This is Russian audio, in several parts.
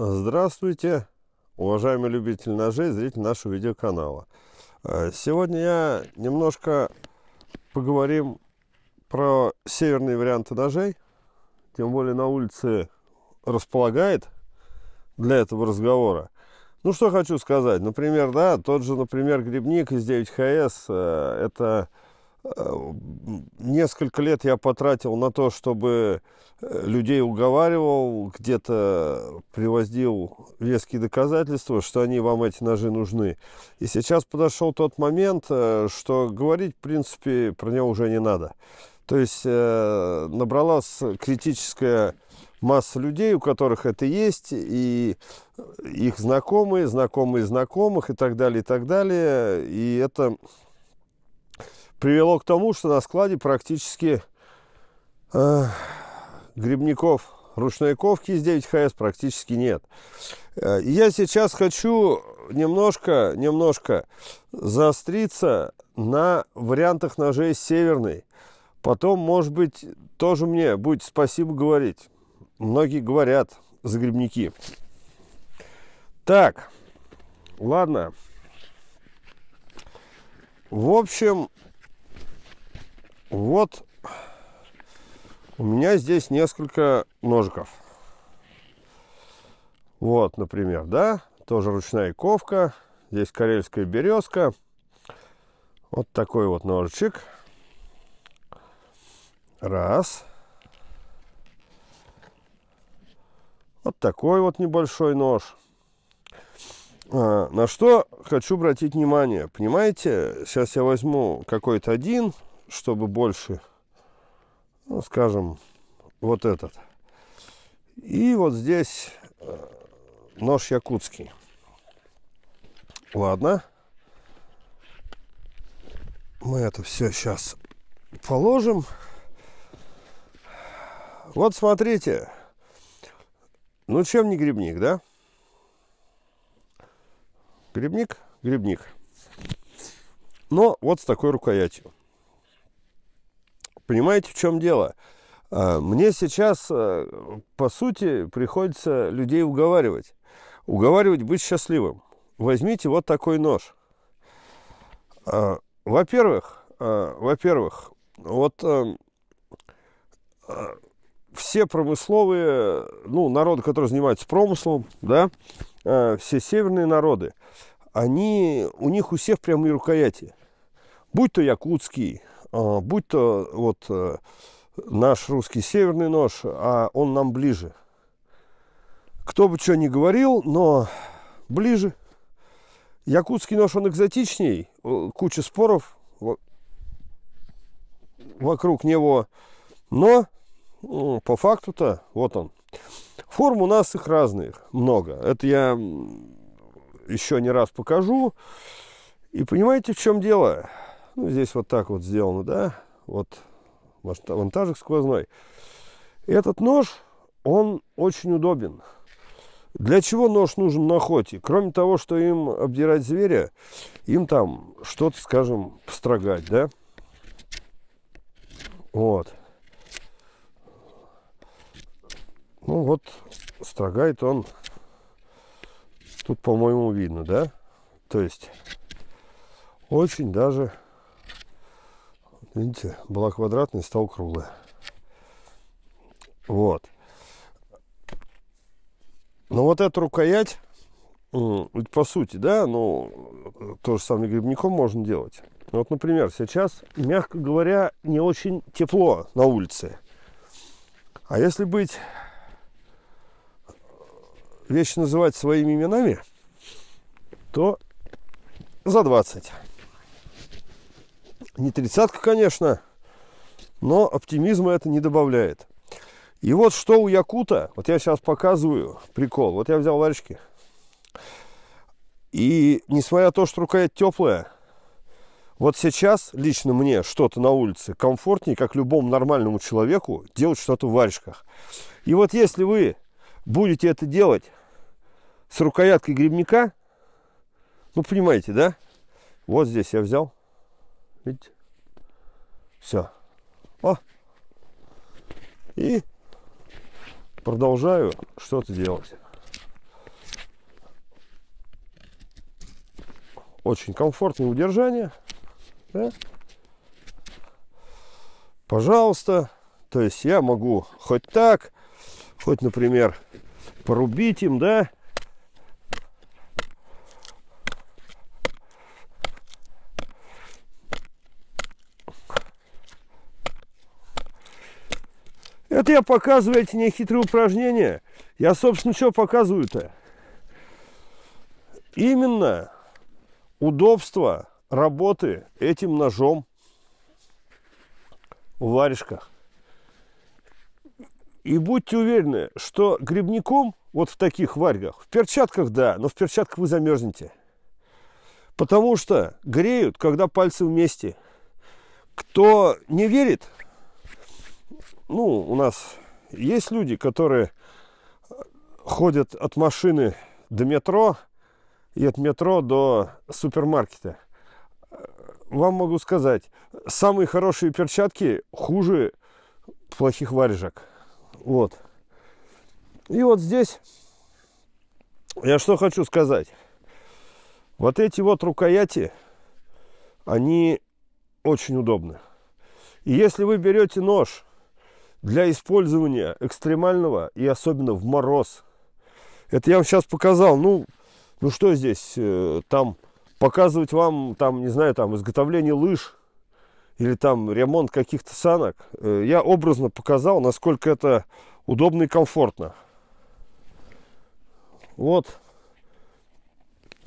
Здравствуйте, уважаемые любители ножей, зрители нашего видеоканала. Э, сегодня я немножко поговорим про северные варианты ножей. Тем более на улице располагает для этого разговора. Ну что хочу сказать. Например, да, тот же, например, грибник из 9 ХС. Э, это Э, несколько лет я потратил на то, чтобы э, людей уговаривал, где-то привозил веские доказательства, что они вам эти ножи нужны. И сейчас подошел тот момент, э, что говорить, в принципе, про него уже не надо. То есть набралась критическая масса людей, у которых это есть, и их знакомые, знакомые знакомых и так далее, и так далее. И это привело к тому, что на складе практически э, грибников ручной ковки из 9ХС практически нет. Э, я сейчас хочу немножко, немножко заостриться на вариантах ножей Северный. Потом, может быть, тоже мне будет спасибо говорить. Многие говорят за грибники. Так, ладно. В общем, вот у меня здесь несколько ножиков. Вот, например, да, тоже ручная ковка. Здесь карельская березка. Вот такой вот ножичек. Раз. Вот такой вот небольшой нож. А, на что хочу обратить внимание. Понимаете, сейчас я возьму какой-то один, чтобы больше, ну, скажем, вот этот. И вот здесь э, нож якутский. Ладно. Мы это все сейчас положим. Вот смотрите. Ну, чем не грибник, да? Грибник? Грибник. Но вот с такой рукоятью. Понимаете, в чем дело? А, мне сейчас, э, по сути, приходится людей уговаривать. Уговаривать быть счастливым. Возьмите вот такой нож. А, во-первых, а, во-первых, вот э, все промысловые, ну, народы, которые занимаются промыслом, да, все северные народы, они, у них у всех прямые рукояти. Будь то якутский, а, будь то вот э, наш русский северный нож, а он нам ближе. Кто бы что ни говорил, но ближе. Якутский нож, он экзотичней, куча споров вокруг него. Но ну, по факту-то вот он. Форм у нас их разных много. Это я еще не раз покажу. И понимаете, в чем дело? Ну, здесь вот так вот сделано, да. Вот монтажик сквозной. Этот нож, он очень удобен. Для чего нож нужен на охоте? Кроме того, что им обдирать зверя, им там что-то, скажем, строгать, да? Вот. Ну вот, строгает он. Тут, по-моему, видно, да? То есть, очень даже Видите, была квадратная, стала круглая. Вот. Но ну, вот эта рукоять, по сути, да, ну, то же самое грибником можно делать. Ну, вот, например, сейчас, мягко говоря, не очень тепло на улице. А если быть, вещи называть своими именами, то за 20. Не тридцатка, конечно, но оптимизма это не добавляет. И вот что у Якута, вот я сейчас показываю прикол. Вот я взял варежки. И несмотря на то, что рукоять теплая, вот сейчас лично мне что-то на улице комфортнее, как любому нормальному человеку, делать что-то в варежках. И вот если вы будете это делать с рукояткой грибника, ну понимаете, да? Вот здесь я взял Видите? Все. О! И продолжаю что-то делать. Очень комфортное удержание. Да? Пожалуйста. То есть я могу хоть так, хоть, например, порубить им, да, Это я показываю эти нехитрые упражнения. Я, собственно, что показываю-то? Именно удобство работы этим ножом в варежках. И будьте уверены, что грибником вот в таких варьгах, в перчатках да, но в перчатках вы замерзнете. Потому что греют, когда пальцы вместе. Кто не верит, ну, у нас есть люди, которые ходят от машины до метро и от метро до супермаркета. Вам могу сказать, самые хорошие перчатки хуже плохих варежек. Вот. И вот здесь я что хочу сказать. Вот эти вот рукояти, они очень удобны. И если вы берете нож для использования экстремального и особенно в мороз. Это я вам сейчас показал. Ну, ну что здесь э, там показывать вам, там, не знаю, там изготовление лыж или там ремонт каких-то санок. Э, я образно показал, насколько это удобно и комфортно. Вот.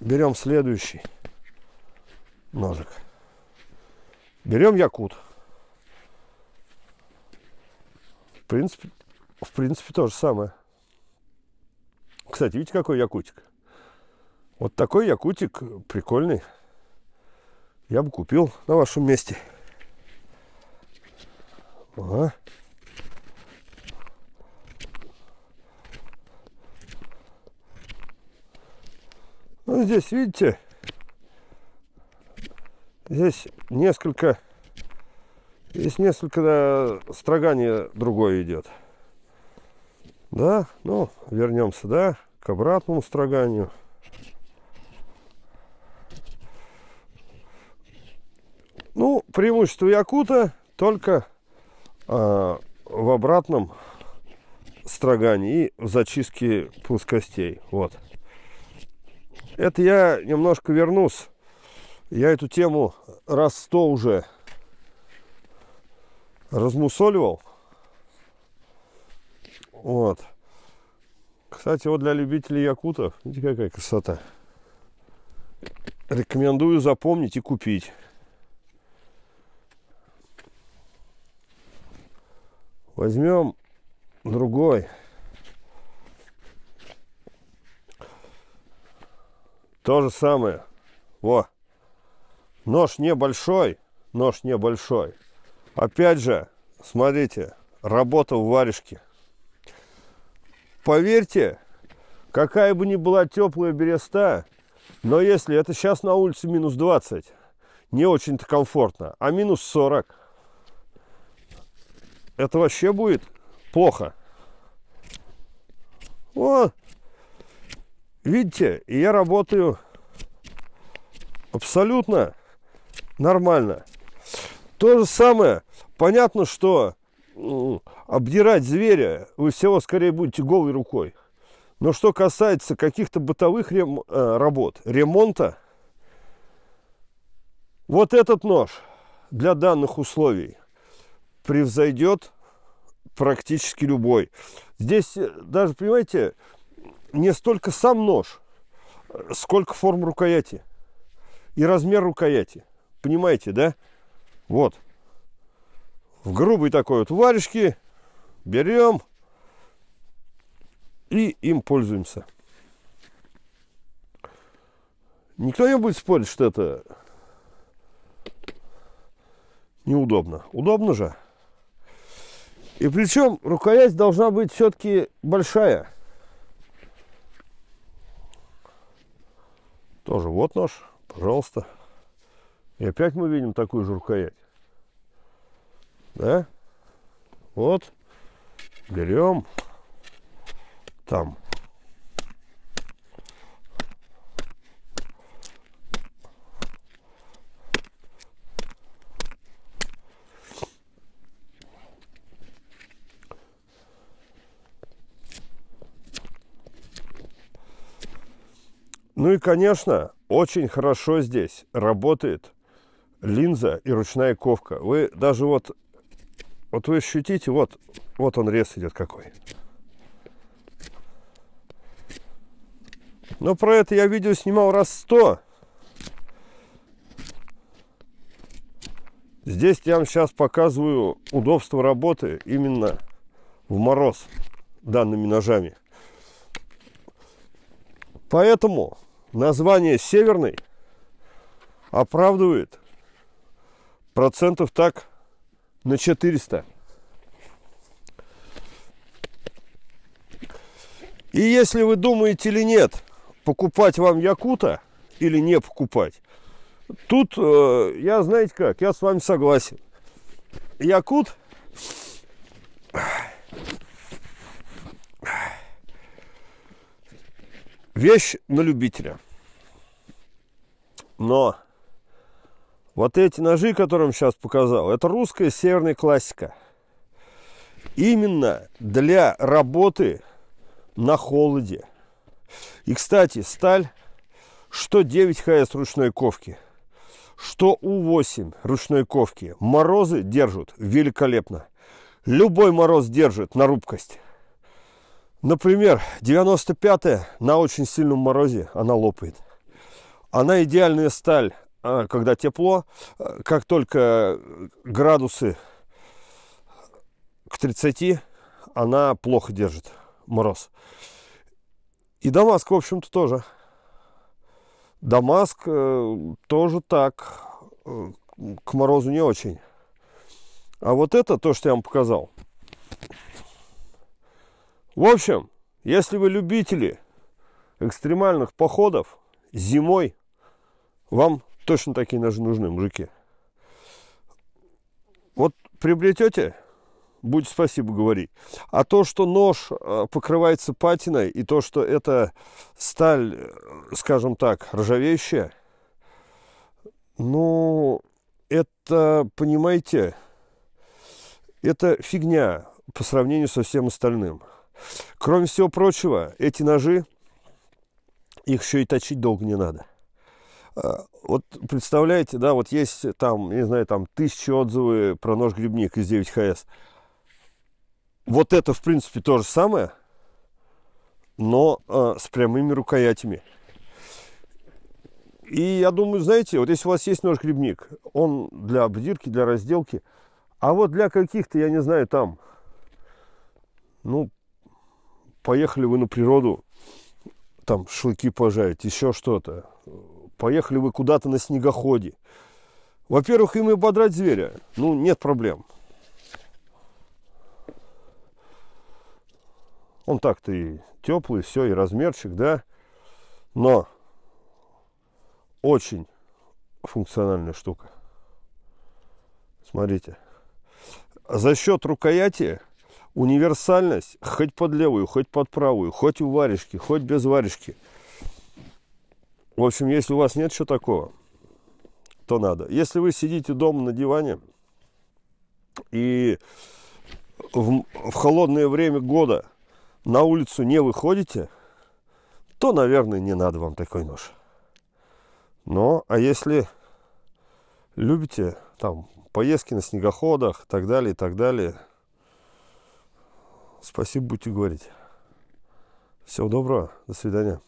Берем следующий ножик. Берем якут. принципе, в принципе, то же самое. Кстати, видите, какой якутик? Вот такой якутик прикольный. Я бы купил на вашем месте. Ага. Ну, здесь, видите, здесь несколько Здесь несколько строгание другое идет. Да, ну, вернемся, да, к обратному строганию. Ну, преимущество якута только э, в обратном строгании и в зачистке плоскостей. Вот. Это я немножко вернусь. Я эту тему раз сто уже размусоливал. Вот. Кстати, вот для любителей якутов, видите, какая красота. Рекомендую запомнить и купить. Возьмем другой. То же самое. Во. Нож небольшой. Нож небольшой. Опять же, смотрите, работа в варежке. Поверьте, какая бы ни была теплая береста, но если это сейчас на улице минус 20, не очень-то комфортно, а минус 40, это вообще будет плохо. Вот. Видите, я работаю абсолютно нормально. То же самое, понятно, что обдирать зверя вы всего скорее будете голой рукой. Но что касается каких-то бытовых рем, э, работ, ремонта, вот этот нож для данных условий превзойдет практически любой. Здесь э, даже, понимаете, не столько сам нож, э, сколько форма рукояти и размер рукояти. Понимаете, да? Вот. В грубой такой вот варежке берем и им пользуемся. Никто не будет спорить, что это неудобно. Удобно же. И причем рукоять должна быть все-таки большая. Тоже вот нож, пожалуйста. И опять мы видим такую же рукоять. Да? Вот. Берем. Там. Ну и, конечно, очень хорошо здесь работает линза и ручная ковка. Вы даже вот вот вы ощутите, вот, вот он рез идет какой. Но про это я видео снимал раз сто. Здесь я вам сейчас показываю удобство работы именно в мороз данными ножами. Поэтому название «Северный» оправдывает процентов так на 400. И если вы думаете или нет, покупать вам якута или не покупать, тут э, я, знаете как, я с вами согласен. Якут вещь на любителя. Но вот эти ножи, которым сейчас показал, это русская северная классика. Именно для работы на холоде. И, кстати, сталь, что 9ХС ручной ковки, что У8 ручной ковки, морозы держат великолепно. Любой мороз держит на рубкость. Например, 95-я на очень сильном морозе она лопает. Она идеальная сталь а, когда тепло, э, как только градусы к 30, она плохо держит мороз. И Дамаск, в общем-то, тоже. Дамаск э, тоже так, э, к морозу не очень. А вот это то, что я вам показал. В общем, если вы любители экстремальных походов зимой, вам Точно такие ножи нужны, мужики. Вот приобретете, будет спасибо говорить. А то, что нож э, покрывается патиной, и то, что это сталь, э, скажем так, ржавеющая, ну, это, понимаете, это фигня по сравнению со всем остальным. Кроме всего прочего, эти ножи, их еще и точить долго не надо. А, вот представляете, да, вот есть там, не знаю, там тысячи отзывы про нож грибник из 9ХС. Вот это, в принципе, то же самое, но э, с прямыми рукоятями. И я думаю, знаете, вот если у вас есть нож грибник, он для обдирки, для разделки, а вот для каких-то, я не знаю, там, ну, поехали вы на природу, там шашлыки пожарить, еще что-то поехали вы куда-то на снегоходе. Во-первых, им и бодрать зверя, ну, нет проблем. Он так-то и теплый, все, и размерчик, да. Но очень функциональная штука. Смотрите. За счет рукояти универсальность, хоть под левую, хоть под правую, хоть у варежки, хоть без варежки – в общем, если у вас нет чего такого, то надо. Если вы сидите дома на диване и в, в холодное время года на улицу не выходите, то, наверное, не надо вам такой нож. Но, а если любите там поездки на снегоходах и так далее, и так далее, спасибо, будете говорить. Всего доброго, до свидания.